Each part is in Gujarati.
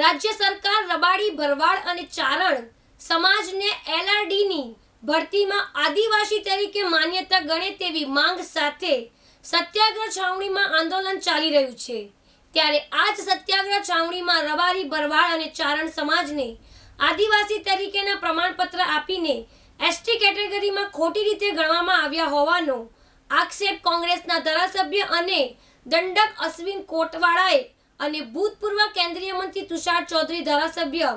રાજ્ય સરકાર રબાડી ભરવાડ અને ચારણ સમાજને એલઆરડીની ભરતીમાં આદિવાસી તરીકે માન્યતા ગણે તેવી માંગ સાથે સત્યાગ્રહ છાવણીમાં આંદોલન ચાલી રહ્યું છે ત્યારે આજ સત્યાગ્રહ છાવણીમાં રબારી ભરવાડ અને ચારણ સમાજને આદિવાસી તરીકેના પ્રમાણપત્ર આપીને એસટી કેટેગરીમાં ખોટી રીતે ગણવામાં આવ્યા હોવાનો આક્ષેપ કોંગ્રેસના ધારાસભ્ય અને દંડક અશ્વિન કોટવાળાએ અને ભૂતપૂર્વ કેન્દ્રીય મંત્રી તુષાર ચૌધરી ધારાસભ્ય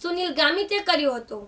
સુનિલ ગામિતે કર્યો હતો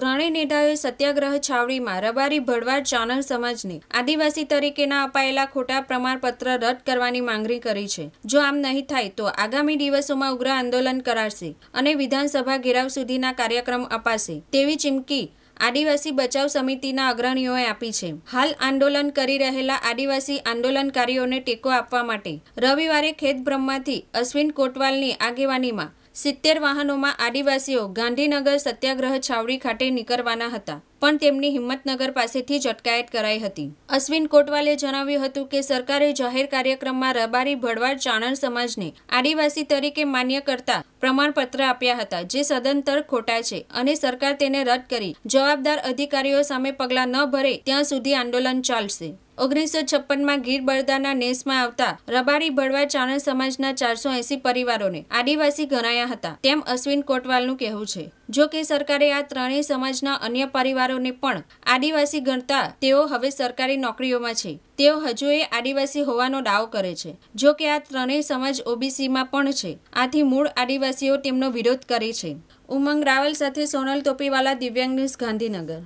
ત્રણેય નેતાઓએ સત્યાગ્રહ છાવડીમાં રબારી ભડવાડ ચાનલ સમાજને આદિવાસી તરીકેના અપાયેલા ખોટા પ્રમાણપત્ર રદ કરવાની માંગણી કરી છે જો આમ નહીં થાય તો આગામી દિવસોમાં ઉગ્ર આંદોલન કરાશે અને વિધાનસભા ઘેરાવ સુધીના કાર્યક્રમ અપાશે તેવી ચીમકી આદિવાસી બચાવ સમિતિના અગ્રણીઓએ આપી છે હાલ આંદોલન કરી રહેલા આદિવાસી આંદોલનકારીઓને ટેકો આપવા માટે રવિવારે ખેત બ્રહ્માથી અશ્વિન કોટવાલની આગેવાનીમાં સિત્તેર વાહનોમાં આદિવાસીઓ ગાંધીનગર સત્યાગ્રહ છાવડી ખાતે નીકળવાના હતા પણ તેમની હિંમતનગર પાસેથી જ અટકાયત કરાઈ હતી અશ્વિન કોટવાલે જણાવ્યું હતું કે સરકારે જાહેર કાર્યક્રમમાં રબારી ભડવાડ ચાણણ સમાજને આદિવાસી તરીકે માન્ય કરતા પ્રમાણપત્ર આપ્યા હતા જે સદંતર ખોટા છે અને સરકાર તેને રદ કરી જવાબદાર અધિકારીઓ સામે પગલાં ન ભરે ત્યાં સુધી આંદોલન ચાલશે ઓગણીસો છપ્પનમાં ગીર બળદાના નેસમાં આવતા રબારી ભડવા ચારણ સમાજના ચારસો એસી પરિવારોને આદિવાસી ગણાયા હતા તેમ અશ્વિન કોટવાલનું કહેવું છે જો કે સરકારે આ ત્રણેય સમાજના અન્ય પરિવારો પરિવારોને પણ આદિવાસી ગણતા તેઓ હવે સરકારી નોકરીઓમાં છે તેઓ હજુ એ આદિવાસી હોવાનો દાવો કરે છે જો કે આ ત્રણેય સમાજ ઓબીસીમાં પણ છે આથી મૂળ આદિવાસીઓ તેમનો વિરોધ કરે છે ઉમંગ રાવલ સાથે સોનલ તોપીવાલા દિવ્યાંગ ન્યૂઝ ગાંધીનગર